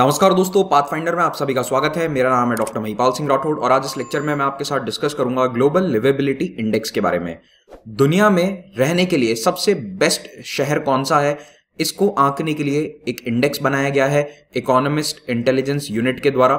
नमस्कार दोस्तों पाथफाइंडर में आप सभी का स्वागत है मेरा नाम है डॉक्टर महिपाल सिंह राठौड़ और आज इस लेक्चर में मैं आपके साथ डिस्कस करूंगा ग्लोबल लिवेबिलिटी इंडेक्स के बारे में दुनिया में रहने के लिए सबसे बेस्ट शहर कौन सा है इसको आंकने के लिए एक इंडेक्स बनाया गया है इकोनॉमिस्ट इंटेलिजेंस यूनिट के द्वारा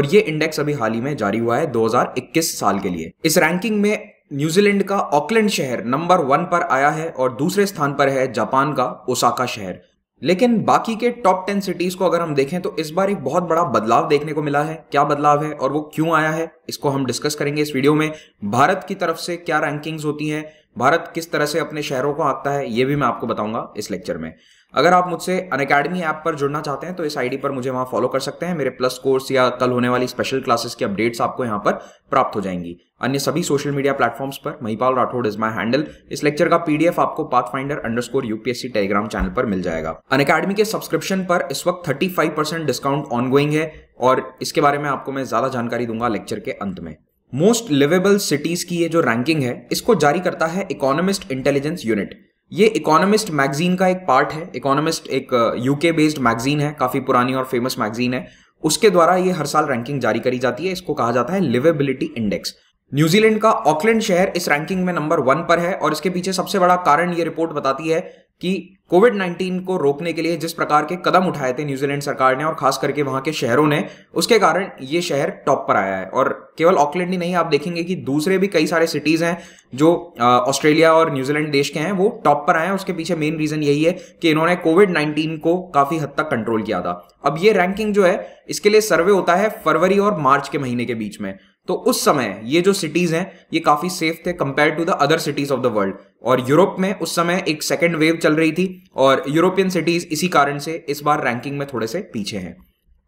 और ये इंडेक्स अभी हाल ही में जारी हुआ है 2021 साल के लिए इस रैंकिंग में न्यूजीलैंड का ऑकलैंड शहर नंबर वन पर आया है और दूसरे स्थान पर है जापान का ओसाका शहर लेकिन बाकी के टॉप टेन सिटीज को अगर हम देखें तो इस बार एक बहुत बड़ा बदलाव देखने को मिला है क्या बदलाव है और वो क्यों आया है इसको हम डिस्कस करेंगे इस वीडियो में भारत की तरफ से क्या रैंकिंग्स होती हैं भारत किस तरह से अपने शहरों को आंकता है ये भी मैं आपको बताऊंगा इस लेक्चर में अगर आप मुझसे अन अकेडमी ऐप पर जुड़ना चाहते हैं तो इस आईडी पर मुझे वहां फॉलो कर सकते हैं मेरे प्लस कोर्स या कल होने वाली स्पेशल क्लासेस की अपडेट्स आपको यहां पर प्राप्त हो जाएंगी अन्य सभी सोशल मीडिया प्लेटफॉर्म्स पर Mahipal Rathore is my handle इस लेक्चर का पीडीएफ आपको pathfinder underscore UPSC Telegram channel पर मिल जाएगा अन के सब्सक्रिप्शन पर इस वक्त thirty five percent discount ongoing है और इसके बारे में आपको मैं ज्यादा जानकारी दूंगा लेक्चर के अंत में मोस्ट लिवेबल सिटीज की ये जो रैंकिंग है इसको जारी करता है इकोनॉमिस्ट इंटेलिजेंस यूनिट ये इकोनॉमिस्ट मैगजीन का एक पार्ट है इकोनॉमिस्ट एक यूके बेस्ड मैगजीन है काफ़ी पुरानी और फेमस मैगजीन है उसके द्वारा ये हर साल रैंकिंग जारी करी जाती है इसको कहा जाता है लिवेबिलिटी इंडेक्स न्यूजीलैंड का ऑकलैंड शहर इस रैंकिंग में नंबर वन पर है और इसके पीछे सबसे बड़ा कारण ये रिपोर्ट बताती है कि कोविड 19 को रोकने के लिए जिस प्रकार के कदम उठाए थे न्यूजीलैंड सरकार ने और खास करके वहां के शहरों ने उसके कारण ये शहर टॉप पर आया है और केवल ऑकलैंड ही नहीं आप देखेंगे कि दूसरे भी कई सारे सिटीज हैं जो ऑस्ट्रेलिया और न्यूजीलैंड देश के हैं वो टॉप पर आए हैं उसके पीछे मेन रीजन यही है कि इन्होंने कोविड नाइन्टीन को काफी हद तक कंट्रोल किया था अब ये रैंकिंग जो है इसके लिए सर्वे होता है फरवरी और मार्च के महीने के बीच में तो उस समय ये जो सिटीज हैं ये काफी सेफ थे compare to the other cities of the world और यूरोप में उस समय एक सेकेंड वेव चल रही थी और यूरोपियन सिटीज इसी कारण से इस बार रैंकिंग में थोड़े से पीछे हैं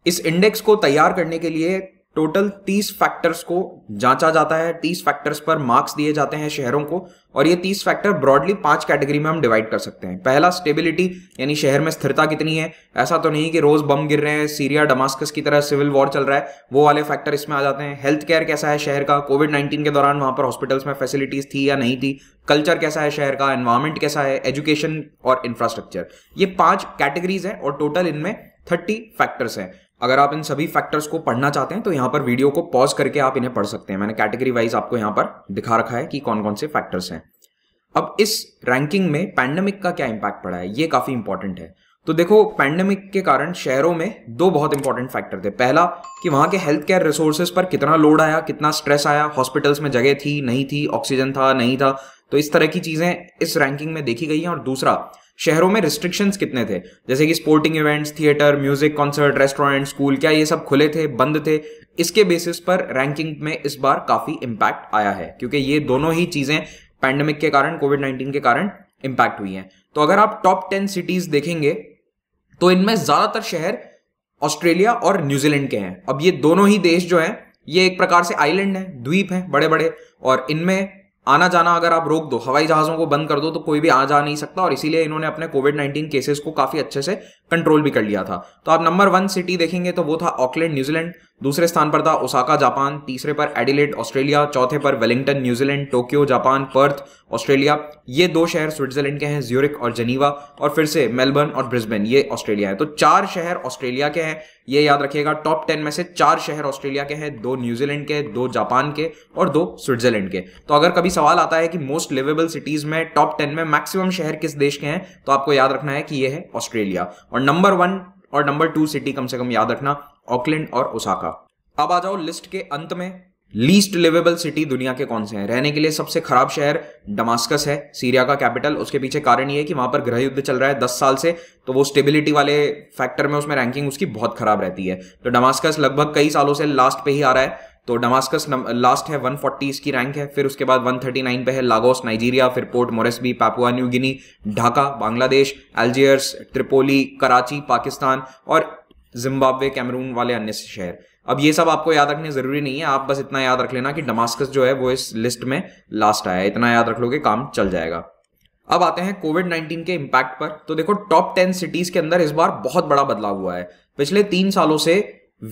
इस इंडेक्स को तैयार करने के लिए टोटल तीस फैक्टर्स को जांचा जाता है तीस फैक्टर्स पर मार्क्स दिए जाते हैं शहरों को और ये तीस फैक्टर ब्रॉडली पांच कैटेगरी में हम डिवाइड कर सकते हैं पहला स्टेबिलिटी यानी शहर में स्थिरता कितनी है ऐसा तो नहीं कि रोज बम गिर रहे हैं सीरिया डमास्कस की तरह सिविल वॉर चल रहा है वो वाले फैक्टर इसमें आ जाते हैं हेल्थ केयर कैसा है शहर का कोविड नाइन्टीन के दौरान वहां पर हॉस्पिटल्स में फैसिलिटीज थी या नहीं थी कल्चर कैसा है शहर का एनवायरमेंट कैसा है एजुकेशन और इंफ्रास्ट्रक्चर ये पांच कैटेगरीज है और टोटल इनमें थर्टी फैक्टर्स हैं अगर आप इन सभी फैक्टर्स को पढ़ना चाहते हैं तो यहाँ पर वीडियो को पॉज करके आप इन्हें पढ़ सकते हैं मैंने कैटेगरी वाइज आपको यहाँ पर दिखा रखा है कि कौन कौन से फैक्टर्स हैं अब इस रैंकिंग में पैंडेमिक का क्या इम्पैक्ट पड़ा है ये काफी इंपॉर्टेंट है तो देखो पैंडेमिक के कारण शहरों में दो बहुत इंपॉर्टेंट फैक्टर थे पहला कि वहां के हेल्थ केयर रिसोर्सेज पर कितना लोड आया कितना स्ट्रेस आया हॉस्पिटल्स में जगह थी नहीं थी ऑक्सीजन था नहीं था तो इस तरह की चीजें इस रैंकिंग में देखी गई हैं और दूसरा शहरों में रिस्ट्रिक्शंस कितने थे जैसे कि sporting events theatre music concert restaurant school क्या ये सब खुले थे बंद थे इसके बेसिस पर रैंकिंग में इस बार काफी इंपैक्ट आया है क्योंकि ये दोनों ही चीजें पैंडमिक के कारण कोविड नाइन्टीन के कारण इंपैक्ट हुई है तो अगर आप टॉप टेन सिटीज देखेंगे तो इनमें ज्यादातर शहर ऑस्ट्रेलिया और न्यूजीलैंड के हैं अब ये दोनों ही देश जो है ये एक प्रकार से आइलैंड है द्वीप हैं बड़े बड़े और इनमें आना जाना अगर आप रोक दो हवाई जहाज़ों को बंद कर दो तो कोई भी आ जा नहीं सकता और इसीलिए इन्होंने अपने कोविड नाइन्टीन केसेस को काफ़ी अच्छे से कंट्रोल भी कर लिया था तो आप नंबर वन सिटी देखेंगे तो वो था ऑकलैंड न्यूजीलैंड दूसरे स्थान पर था ओसाका जापान तीसरे पर एडिलेट ऑस्ट्रेलिया चौथे पर Wellington New Zealand Tokyo Japan Perth Australia ये दो शहर स्विट्जरलैंड के हैं ज्यूरिक और जनीवा और फिर से मेलबर्न और ब्रिस्बेन ये ऑस्ट्रेलिया है तो चार शहर ऑस्ट्रेलिया के हैं ये याद रखिएगा टॉप टेन में से चार शहर ऑस्ट्रेलिया के हैं दो न्यूजीलैंड के दो जापान के और दो स्विट्जरलैंड के तो अगर कभी सवाल आता है कि मोस्ट लिवेबल सिटीज में टॉप टेन में मैक्सिमम शहर किस देश के हैं तो आपको याद रखना है कि ये है ऑस्ट्रेलिया और नंबर वन और नंबर टू सिटी कम से कम याद रखना ऑकलैंड और ओसाका अब आ जाओ लिस्ट के अंत में लीस्ट लिवेबल सिटी दुनिया के कौन से हैं रहने के लिए सबसे खराब शहर डमास्कस है सीरिया का कैपिटल उसके पीछे कारण ये है कि वहां पर गृह युद्ध चल रहा है दस साल से तो वो स्टेबिलिटी वाले फैक्टर में उसमें रैंकिंग उसकी बहुत खराब रहती है तो डमास्कस लगभग कई सालों से लास्ट पे ही आ रहा है तो डमास्कस लास्ट है 140 इसकी रैंक है फिर उसके बाद 139 पे है लागोस नाइजीरिया फिर Port Moresby Papua New Guinea Dhaka Bangladesh Algiers Tripoli Karachi Pakistan और जिम्बाब्वे कैमरून वाले अन्य शहर अब ये सब आपको याद रखने जरूरी नहीं है आप बस इतना याद रख लेना कि डमास्कस जो है वो इस लिस्ट में लास्ट आया इतना याद रख लो कि काम चल जाएगा अब आते हैं कोविड 19 के इम्पैक्ट पर तो देखो टॉप 10 सिटीज के अंदर इस बार बहुत बड़ा बदलाव हुआ है पिछले तीन सालों से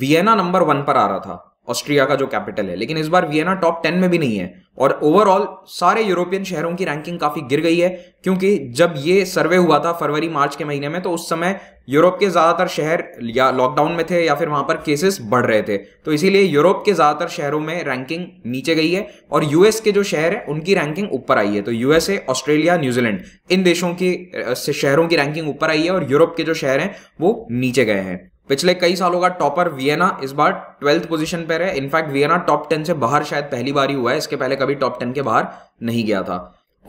वियना नंबर वन पर आ रहा था ऑस्ट्रिया का जो कैपिटल है लेकिन इस बार वियना टॉप टेन में भी नहीं है और ओवरऑल सारे यूरोपियन शहरों की रैंकिंग काफी गिर गई है क्योंकि जब ये सर्वे हुआ था फरवरी मार्च के महीने में तो उस समय यूरोप के ज्यादातर शहर या लॉकडाउन में थे या फिर वहां पर केसेस बढ़ रहे थे तो इसीलिए यूरोप के ज्यादातर शहरों में रैंकिंग नीचे गई है और यूएस के जो शहर है उनकी रैंकिंग ऊपर आई है तो यूएसए ऑस्ट्रेलिया न्यूजीलैंड इन देशों की शहरों की रैंकिंग ऊपर आई है और यूरोप के जो शहर हैं वो नीचे गए हैं पिछले कई सालों का टॉपर वियना इस बार ट्वेल्थ पोजीशन पर है इनफैक्ट वियना टॉप टेन से बाहर शायद पहली बार ही हुआ है इसके पहले कभी टॉप टेन के बाहर नहीं गया था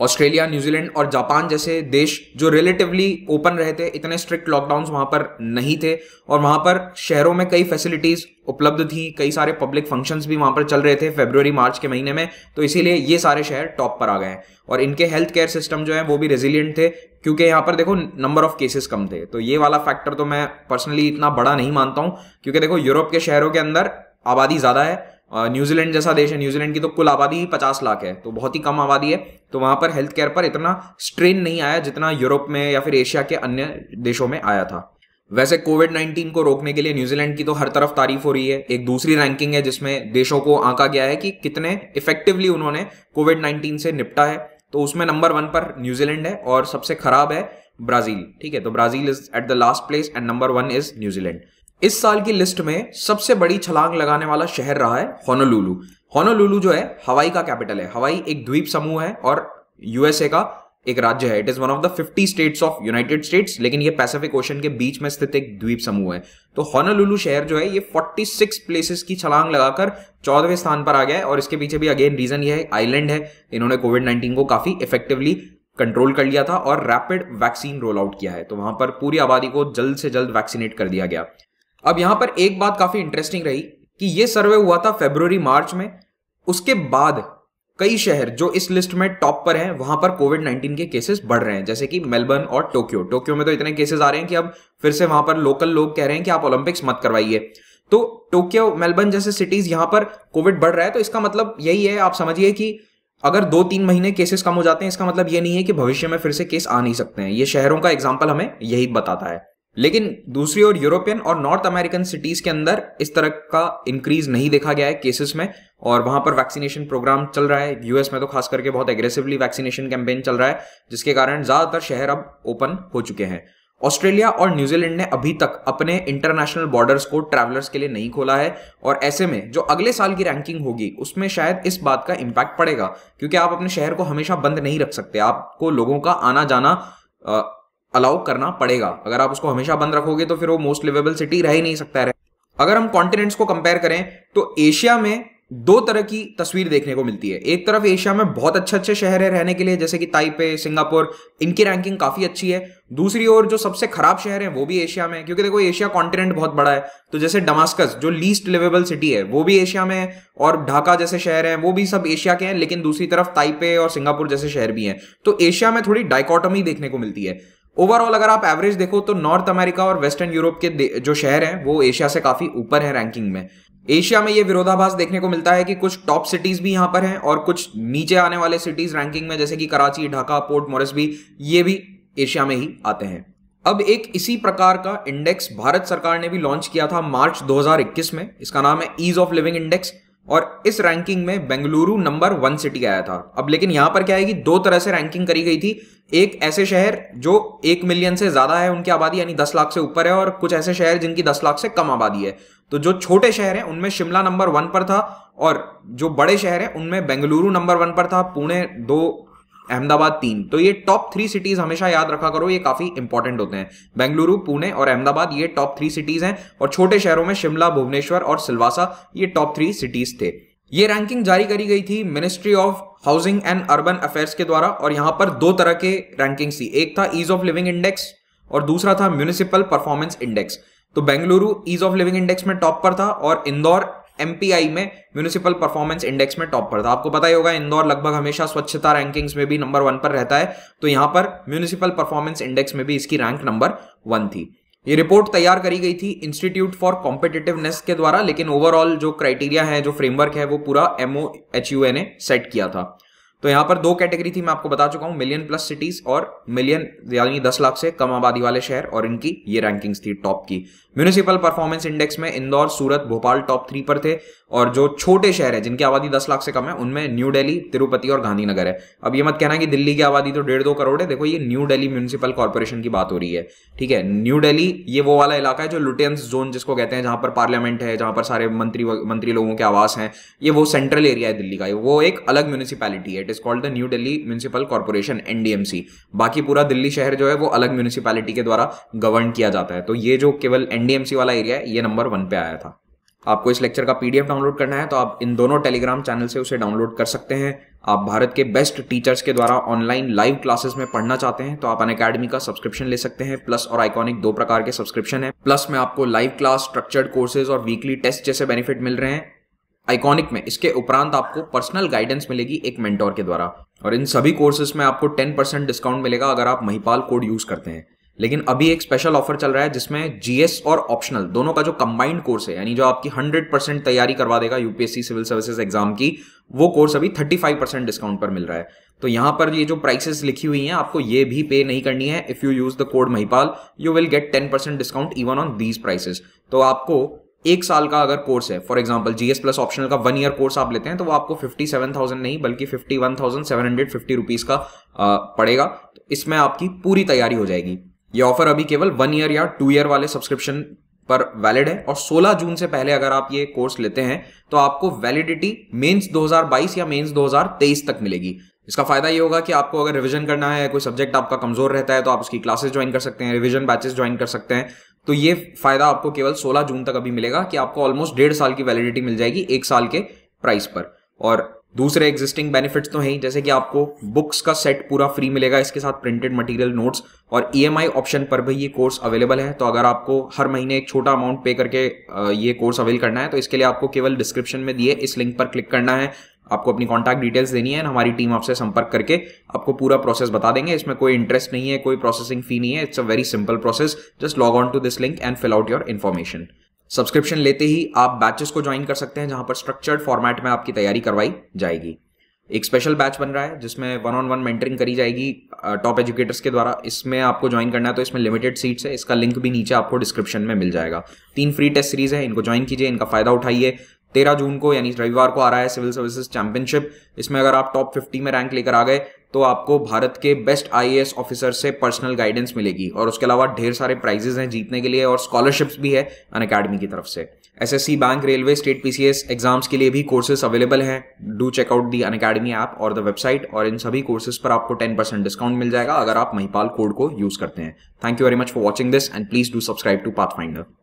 ऑस्ट्रेलिया न्यूजीलैंड और जापान जैसे देश जो रिलेटिवली ओपन रहे थे इतने स्ट्रिक्ट लॉकडाउन वहां पर नहीं थे और वहां पर शहरों में कई फैसिलिटीज उपलब्ध थी कई सारे पब्लिक फंक्शंस भी वहां पर चल रहे थे फेब्रवरी मार्च के महीने में तो इसीलिए ये सारे शहर टॉप पर आ गए हैं और इनके हेल्थ केयर सिस्टम जो है वो भी रेजिलियंट थे क्योंकि यहाँ पर देखो नंबर ऑफ केसेस कम थे तो ये वाला फैक्टर तो मैं पर्सनली इतना बड़ा नहीं मानता हूँ क्योंकि देखो यूरोप के शहरों के अंदर आबादी ज़्यादा है न्यूजीलैंड जैसा देश है न्यूजीलैंड की तो कुल आबादी ही पचास लाख है तो बहुत ही कम आबादी है तो वहां पर हेल्थ केयर पर इतना स्ट्रेन नहीं आया जितना यूरोप में या फिर एशिया के अन्य देशों में आया था वैसे कोविड नाइन्टीन को रोकने के लिए न्यूजीलैंड की तो हर तरफ तारीफ हो रही है एक दूसरी रैंकिंग है जिसमें देशों को आंका गया है कि कितने इफेक्टिवली उन्होंने कोविड नाइन्टीन से निपटा है तो उसमें नंबर वन पर न्यूजीलैंड है और सबसे खराब है ब्राजील ठीक है तो Brazil is at the last place and number one is New Zealand इस साल की लिस्ट में सबसे बड़ी छलांग लगाने वाला शहर रहा है होनोलुलु होनोलुलु जो है हवाई का कैपिटल है हवाई एक द्वीप समूह है और यूएसए का एक राज्य है it is one of the fifty states of United States लेकिन ये पैसिफिक ओशन के बीच में स्थित एक द्वीप समूह है तो होनोलुलु शहर जो है ये 46 प्लेसेस की छलांग लगाकर चौदहवें स्थान पर आ गया है और इसके पीछे भी अगेन रीजन ये है आइलैंड है इन्होंने कोविड नाइन्टीन को काफी इफेक्टिवली कंट्रोल कर लिया था और रैपिड वैक्सीन रोल आउट किया है तो वहां पर पूरी आबादी को जल्द से जल्द वैक्सीनेट कर दिया गया अब यहां पर एक बात काफी इंटरेस्टिंग रही कि यह सर्वे हुआ था फेब्रुवरी मार्च में उसके बाद कई शहर जो इस लिस्ट में टॉप पर हैं वहां पर कोविड 19 के केसेस बढ़ रहे हैं जैसे कि मेलबर्न और टोक्यो टोक्यो में तो इतने केसेस आ रहे हैं कि अब फिर से वहां पर लोकल लोग कह रहे हैं कि आप ओलंपिक्स मत करवाइए तो टोक्यो मेलबर्न जैसे सिटीज यहां पर कोविड बढ़ रहा है तो इसका मतलब यही है आप समझिए कि अगर दो तीन महीने केसेस कम हो जाते हैं इसका मतलब ये नहीं है कि भविष्य में फिर से केस आ नहीं सकते हैं ये शहरों का एग्जाम्पल हमें यही बताता है लेकिन दूसरी ओर यूरोपियन और नॉर्थ अमेरिकन सिटीज के अंदर इस तरह का इंक्रीज नहीं देखा गया है केसेस में और वहां पर वैक्सीनेशन प्रोग्राम चल रहा है यूएस में तो खास करके बहुत एग्रेसिवली वैक्सीनेशन कैंपेन चल रहा है जिसके कारण ज्यादातर शहर अब ओपन हो चुके हैं ऑस्ट्रेलिया और न्यूजीलैंड ने अभी तक अपने इंटरनेशनल बॉर्डर्स को ट्रैवलर्स के लिए नहीं खोला है और ऐसे में जो अगले साल की रैंकिंग होगी उसमें शायद इस बात का इम्पैक्ट पड़ेगा क्योंकि आप अपने शहर को हमेशा बंद नहीं रख सकते आपको लोगों का आना जाना अलाउ करना पड़ेगा अगर आप उसको हमेशा बंद रखोगे तो फिर वो मोस्ट लिवेबल सिटी रह ही नहीं सकता है अगर हम कॉन्टिनेंट्स को कंपेयर करें तो एशिया में दो तरह की तस्वीर देखने को मिलती है एक तरफ एशिया में बहुत अच्छे अच्छे शहर है रहने के लिए जैसे कि ताइपे सिंगापुर इनकी रैंकिंग काफी अच्छी है दूसरी ओर जो सबसे खराब शहर है वो भी एशिया में क्योंकि देखो एशिया कॉन्टिनेंट बहुत बड़ा है तो जैसे डमास्कस जो लीस्ट लिवेबल सिटी है वो भी एशिया में है और ढाका जैसे शहर हैं वो भी सब एशिया के हैं लेकिन दूसरी तरफ ताइपे और सिंगापुर जैसे शहर भी हैं तो एशिया में थोड़ी डाइकोटमी देखने को मिलती है ओवरऑल अगर आप एवरेज देखो तो नॉर्थ अमेरिका और वेस्टर्न यूरोप के जो शहर हैं वो एशिया से काफी ऊपर है रैंकिंग में एशिया में ये विरोधाभास देखने को मिलता है कि कुछ टॉप सिटीज भी यहां पर हैं और कुछ नीचे आने वाले सिटीज रैंकिंग में जैसे कि कराची ढाका पोर्ट मोरिस भी ये भी एशिया में ही आते हैं अब एक इसी प्रकार का इंडेक्स भारत सरकार ने भी लॉन्च किया था मार्च 2021 में इसका नाम है ईज ऑफ लिविंग इंडेक्स और इस रैंकिंग में बेंगलुरु नंबर वन सिटी आया था अब लेकिन यहां पर क्या है कि दो तरह से रैंकिंग करी गई थी एक ऐसे शहर जो एक मिलियन से ज्यादा है उनकी आबादी यानी दस लाख से ऊपर है और कुछ ऐसे शहर जिनकी दस लाख से कम आबादी है तो जो छोटे शहर हैं उनमें शिमला नंबर वन पर था और जो बड़े शहर हैं उनमें बेंगलुरु नंबर वन पर था पुणे दो अहमदाबाद तीन तो ये टॉप थ्री सिटीज हमेशा याद रखा करो ये काफी इंपॉर्टेंट होते हैं बेंगलुरु पुणे और अहमदाबाद ये टॉप थ्री सिटीज हैं और छोटे शहरों में शिमला भुवनेश्वर और सिलवासा ये टॉप थ्री सिटीज थे ये रैंकिंग जारी करी गई थी ministry of housing and urban affairs के द्वारा और यहां पर दो तरह के रैंकिंग थी एक था ईज ऑफ लिविंग इंडेक्स और दूसरा था म्यूनिसिपल परफॉर्मेंस इंडेक्स तो Bengaluru ease of living index में टॉप पर था और इंदौर एमपीआई में म्यूनिसिपल परफॉर्मेंस इंडेक्स में टॉप पर था आपको पता ही होगा इंदौर लगभग हमेशा स्वच्छता रैंकिंग्स में भी नंबर वन पर रहता है तो यहां पर म्यूनिसिपल परफॉर्मेंस इंडेक्स में भी इसकी रैंक नंबर वन थी ये रिपोर्ट तैयार करी गई थी इंस्टीट्यूट फॉर कॉम्पिटेटिवनेस के द्वारा लेकिन ओवरऑल जो क्राइटेरिया है जो फ्रेमवर्क है वो पूरा एमओ एच यू ने सेट किया था तो यहां पर दो कैटेगरी थी मैं आपको बता चुका हूं मिलियन प्लस सिटीज और मिलियन यानी दस लाख से कम आबादी वाले शहर और इनकी ये रैंकिंग्स थी टॉप की म्यूनिसिपल परफॉर्मेंस इंडेक्स में इंदौर सूरत भोपाल टॉप थ्री पर थे और जो छोटे शहर है जिनकी आबादी दस लाख से कम है उनमें न्यू दिल्ली तिरुपति और गांधीनगर है अब ये मत कहना कि दिल्ली की आबादी तो डेढ़ दो करोड़ है देखो ये न्यू दिल्ली म्यूनिसिपल कॉर्पोरेशन की बात हो रही है ठीक है न्यू दिल्ली ये वो वाला इलाका है जो लुटियंस जोन जिसको कहते हैं जहां पर पार्लियामेंट है जहां पर सारे मंत्री मंत्री लोगों के आवास हैं ये वो सेंट्रल एरिया है दिल्ली का वो एक अलग म्यूनिसिपैलिटी है it is called the New Delhi municipal corporation NDMC बाकी पूरा दिल्ली शहर जो है वो अलग म्यूनिसिपैलिटी के द्वारा गवर्न किया जाता है तो ये जो केवल एन एनडीएमसी वाला एरिया है ये नंबर वन पे आया था आपको इस लेक्चर का पीडीएफ डाउनलोड करना है तो आप इन दोनों टेलीग्राम चैनल से उसे डाउनलोड कर सकते हैं आप भारत के बेस्ट टीचर्स के द्वारा ऑनलाइन लाइव क्लासेस में पढ़ना चाहते हैं तो आप अन अकेडमी का सब्सक्रिप्शन ले सकते हैं प्लस और आइकॉनिक दो प्रकार के सब्सक्रिप्शन है प्लस में आपको लाइव क्लास स्ट्रक्चर्ड कोर्सेज और वीकली टेस्ट जैसे बेनिफिट मिल रहे हैं आइकॉनिक में इसके उपरांत आपको पर्सनल गाइडेंस मिलेगी एक मेंटोर के द्वारा और इन सभी कोर्सेज में आपको टेन डिस्काउंट मिलेगा अगर आप महिपाल कोड यूज करते हैं लेकिन अभी एक स्पेशल ऑफर चल रहा है जिसमें जीएस और ऑप्शनल दोनों का जो कंबाइंड कोर्स है यानी जो आपकी 100 परसेंट तैयारी करवा देगा यूपीएससी सिविल सर्विसेज एग्जाम की वो कोर्स अभी 35 परसेंट डिस्काउंट पर मिल रहा है तो यहां पर ये जो प्राइसेस लिखी हुई हैं आपको ये भी पे नहीं करनी है if you use the code Mahipal you will get ten percent discount even on these prices तो आपको एक साल का अगर कोर्स है for example GS plus optional का वन ईयर कोर्स आप लेते हैं तो वो आपको फिफ्टी सेवन थाउजेंड नहीं बल्कि fifty one thousand seven hundred fifty का पड़ेगा तो इसमें आपकी पूरी तैयारी हो जाएगी ये ऑफर अभी केवल वन ईयर या टू ईयर वाले सब्सक्रिप्शन पर वैलिड है और 16 जून से पहले अगर आप ये कोर्स लेते हैं तो आपको वैलिडिटी मेंस 2022 या मेंस 2023 तक मिलेगी इसका फायदा ये होगा कि आपको अगर रिवीजन करना है कोई सब्जेक्ट आपका कमजोर रहता है तो आप उसकी क्लासेस ज्वाइन कर सकते हैं रिवीजन बैचेस ज्वाइन कर सकते हैं तो ये फायदा आपको केवल 16 जून तक अभी मिलेगा कि आपको ऑलमोस्ट डेढ़ साल की वैलिडिटी मिल जाएगी एक साल के प्राइस पर और दूसरे एग्जिस्टिंग बेनिफिट्स तो हैं जैसे कि आपको बुक्स का सेट पूरा फ्री मिलेगा इसके साथ प्रिंटेड मटेरियल नोट्स और ईएमआई e ऑप्शन पर भी ये कोर्स अवेलेबल है तो अगर आपको हर महीने एक छोटा अमाउंट पे करके ये कोर्स अवेल करना है तो इसके लिए आपको केवल डिस्क्रिप्शन में दिए इस लिंक पर क्लिक करना है आपको अपनी कॉन्टैक्ट डिटेल्स देनी है हमारी टीम आपसे संपर्क करके आपको पूरा प्रोसेस बता देंगे इसमें कोई इंटरेस्ट नहीं है कोई प्रोसेसिंग फी नहीं है it's a very simple process just log on to this link and fill out your information subscription लेते ही आप बैचेस को ज्वाइन कर सकते हैं जहां पर स्ट्रक्चर्ड फॉर्मेट में आपकी तैयारी करवाई जाएगी एक स्पेशल बैच बन रहा है जिसमें वन ऑन वन मेंटरिंग करी जाएगी टॉप एजुकेटर्स के द्वारा इसमें आपको ज्वाइन करना है तो इसमें लिमिटेड सीट्स है इसका लिंक भी नीचे आपको डिस्क्रिप्शन में मिल जाएगा तीन फ्री टेस्ट सीरीज है इनको ज्वाइन कीजिए इनका फायदा उठाइए तेरह जून को यानी रविवार को आ रहा है सिविल सर्विसेज चैंपियनशिप इसमें अगर आप टॉप फिफ्टी में रैंक लेकर आ गए तो आपको भारत के बेस्ट आई ऑफिसर से पर्सनल गाइडेंस मिलेगी और उसके अलावा ढेर सारे प्राइजेस हैं जीतने के लिए और स्कॉलरशिप्स भी है अन अकेडमी की तरफ से C bank railway state PCS exams के लिए भी कोर्सेज अवेलेबल हैं do check out the Unacademy app और द वेबसाइट और इन सभी कोर्सेज पर आपको टेन परसेंट डिस्काउंट मिल जाएगा अगर आप महिपाल कोड को यूज करते हैं thank you very much for watching this and please do subscribe to path finder